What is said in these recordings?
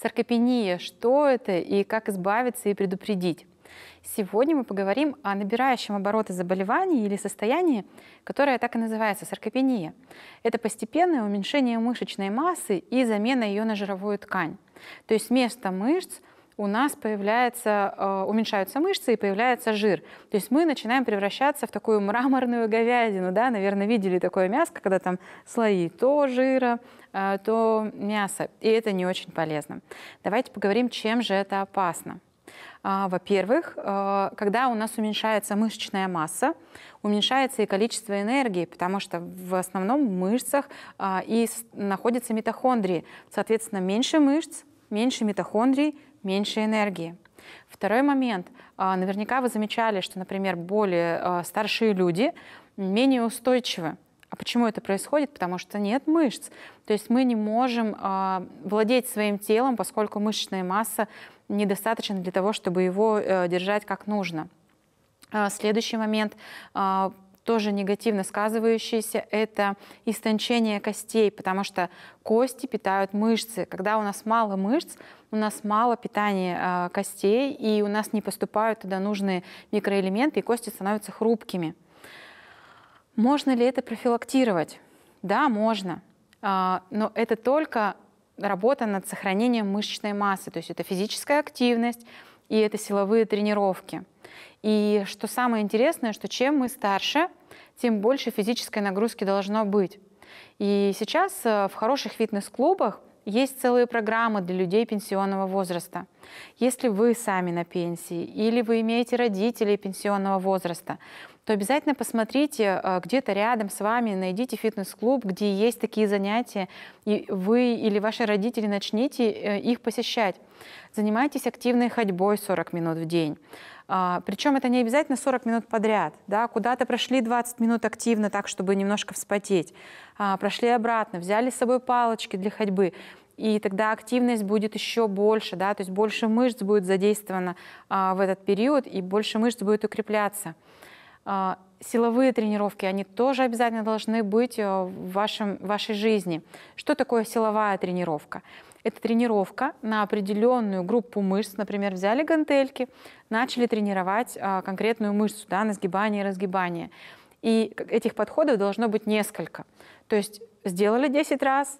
Саркопения – что это и как избавиться и предупредить? Сегодня мы поговорим о набирающем обороты заболевании или состоянии, которое так и называется саркопения. Это постепенное уменьшение мышечной массы и замена ее на жировую ткань. То есть вместо мышц – у нас появляется, э, уменьшаются мышцы и появляется жир. То есть мы начинаем превращаться в такую мраморную говядину, да, наверное, видели такое мясо, когда там слои то жира, э, то мяса, и это не очень полезно. Давайте поговорим, чем же это опасно. А, во-первых, э, когда у нас уменьшается мышечная масса, уменьшается и количество энергии, потому что в основном в мышцах а, и находятся митохондрии. Соответственно, меньше мышц, меньше митохондрий, меньше энергии. Второй момент. А, наверняка вы замечали, что, например, более а, старшие люди менее устойчивы а почему это происходит? Потому что нет мышц. То есть мы не можем а, владеть своим телом, поскольку мышечная масса недостаточна для того, чтобы его э, держать как нужно. Следующий момент тоже негативно сказывающиеся, это истончение костей, потому что кости питают мышцы. Когда у нас мало мышц, у нас мало питания э, костей, и у нас не поступают туда нужные микроэлементы, и кости становятся хрупкими. Можно ли это профилактировать? Да, можно. Э, но это только работа над сохранением мышечной массы, то есть это физическая активность, и это силовые тренировки. И что самое интересное, что чем мы старше, тем больше физической нагрузки должно быть. И сейчас э, в хороших фитнес-клубах есть целые программы для людей пенсионного возраста. Если вы сами на пенсии или вы имеете родителей пенсионного возраста, то обязательно посмотрите э, где-то рядом с вами, найдите фитнес-клуб, где есть такие занятия, и вы или ваши родители начните э, их посещать. Занимайтесь активной ходьбой 40 минут в день. А, Причем это не обязательно 40 минут подряд. Да? Куда-то прошли 20 минут активно, так, чтобы немножко вспотеть. А, прошли обратно, взяли с собой палочки для ходьбы и тогда активность будет еще больше, да, то есть больше мышц будет задействовано а, в этот период, и больше мышц будет укрепляться. А, силовые тренировки, они тоже обязательно должны быть э, в вашем, в вашей жизни. Что такое силовая тренировка? Это тренировка на определенную группу мышц. Например, взяли гантельки, начали тренировать а, конкретную мышцу да, на сгибание и разгибание. И этих подходов должно быть несколько. То есть сделали 10 раз,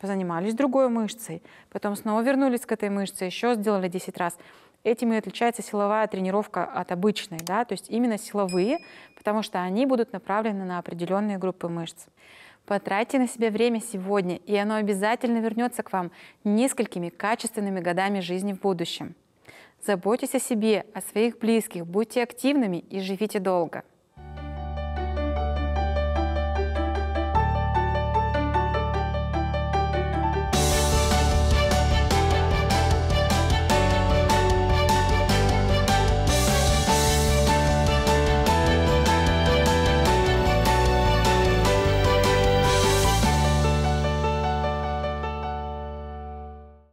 позанимались другой мышцей, потом снова вернулись к этой мышце, еще сделали 10 раз. Этим и отличается силовая тренировка от обычной, да, то есть именно силовые, потому что они будут направлены на определенные группы мышц. Потратьте на себя время сегодня, и оно обязательно вернется к вам несколькими качественными годами жизни в будущем. Заботьтесь о себе, о своих близких, будьте активными и живите долго.